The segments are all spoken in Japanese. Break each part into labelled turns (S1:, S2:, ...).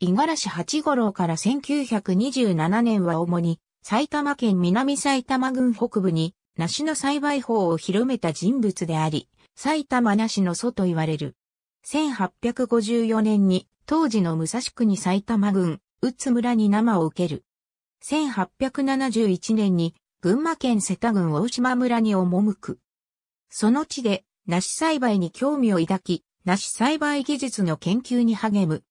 S1: 五十嵐八五郎から1927年は主に埼玉県南埼玉郡北部に梨の栽培法を広めた人物であり、埼玉梨の祖と言われる。1854年に当時の武蔵国埼玉郡、宇津村に生を受ける。1871年に群馬県瀬田郡大島村に赴く。その地で梨栽培に興味を抱き、梨栽培技術の研究に励む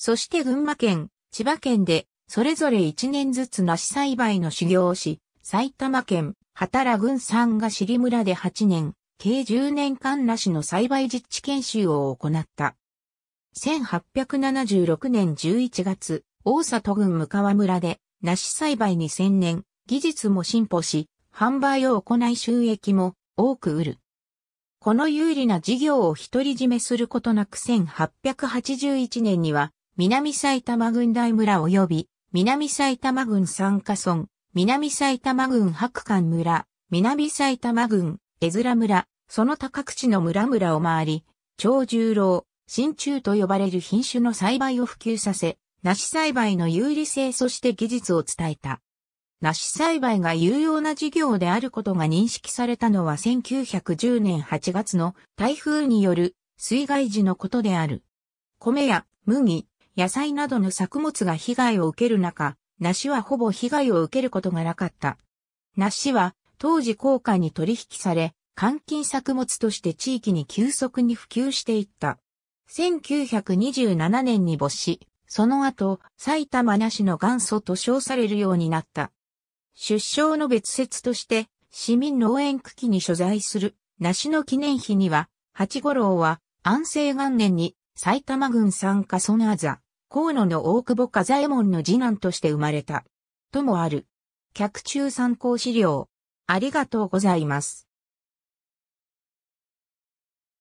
S1: そして群馬県、千葉県で、それぞれ1年ずつ梨栽培の修行をし、埼玉県、畑良郡山が尻村で8年、計10年間梨の栽培実地研修を行った。1876年11月、大里郡向川村で、梨栽培に専念、技術も進歩し、販売を行い収益も多く売る。この有利な事業を独り占めすることなく1881年には南埼玉郡大村及び、南埼玉郡三加村、南埼玉郡白館村、南埼玉郡江面村、その他各地の村々を回り、長十郎、新中と呼ばれる品種の栽培を普及させ、梨栽培の有利性そして技術を伝えた。梨栽培が有用な事業であることが認識されたのは1910年8月の台風による水害時のことである。米や麦、野菜などの作物が被害を受ける中、梨はほぼ被害を受けることがなかった。梨は当時高価に取引され、換金作物として地域に急速に普及していった。1927年に没し、その後、埼玉梨の元祖と称されるようになった。出生の別説として、市民農園区記に所在する梨の記念碑には、八五郎は安政元年に埼玉郡参加ソナーザ、河野の大久保和右衛門の次男として生まれた。ともある。客中参考資料。ありがとうございます。